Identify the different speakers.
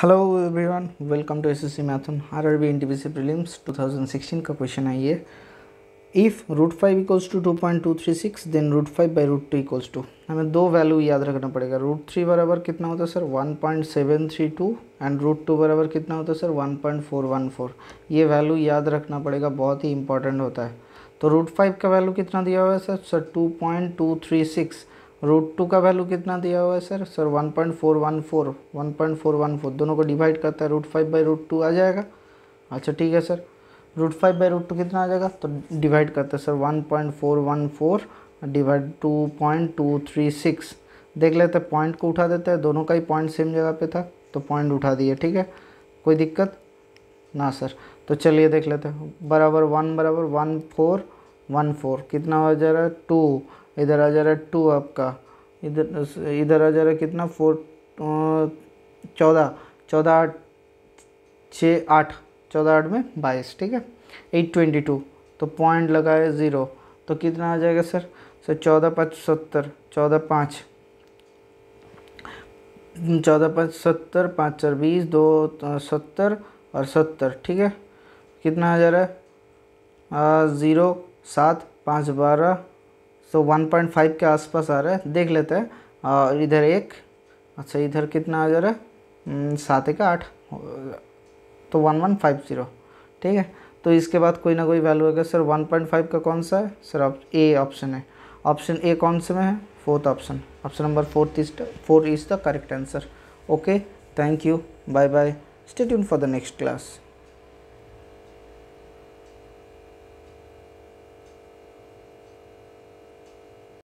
Speaker 1: hello everyone welcome to SSC मैथन RRB two thousand sixteen का question है ये if root five equals to two point two three six then root five by root two equals to हमें दो value याद रखना पड़ेगा root three बराबर कितना होता है sir one point seven three two and root two बराबर कितना होता है sir one point four one four ये वैल्यू याद रखना पड़ेगा बहुत ही इंपॉर्टेंट होता है तो रूट फाइव का वैल्यू कितना दिया हुआ है sir sir two point two three six root two का वैल्यू कितना दिया हुआ है sir sir one point four one four one point four one four दोनों को डिवाइड करता है root five by root two आ जाएगा अच्छा ठीक है sir root five by root two कितना आ जाएगा तो डिवाइड करते हैं sir one point four one four divide two point two three six देख लेते हैं पॉइंट को उठा देते हैं दोनों का ही पॉइंट सेम जगह पे था तो पॉइंट उठा दिए ठीक है कोई दिक्कत ना सर तो चलिए देख लेते हैं बराबर वन बराबर वन फोर वन फोर कितना हो जा रहा है टू इधर आ जा रहा है टू आपका इधर इधर आ जा रहा है कितना फोर चौदह चौदह आठ छः आठ चौदह आठ में बाईस ठीक है एट ट्वेंटी टू तो पॉइंट लगाए ज़ीरो तो कितना आ जाएगा सर सर चौदह पाँच सत्तर चौदह पाँच चौदह पाँच सत्तर पाँच चार बीस दो सत्तर और सत्तर ठीक है कितना आ जा रहा है ज़ीरो सात पाँच बारह सो वन पॉइंट फाइव के आसपास आ रहा है देख लेते हैं और इधर एक अच्छा इधर कितना आ जा रहा है हम्म, सात एक आठ तो वन वन फाइव ज़ीरो ठीक है तो इसके बाद कोई ना कोई वैल्यू होगा सर वन पॉइंट फाइव का कौन सा है सर ए ऑप्शन है ऑप्शन ए कौन से में है fourth option option number fourth is four is the correct answer okay thank you bye bye stay tune for the next class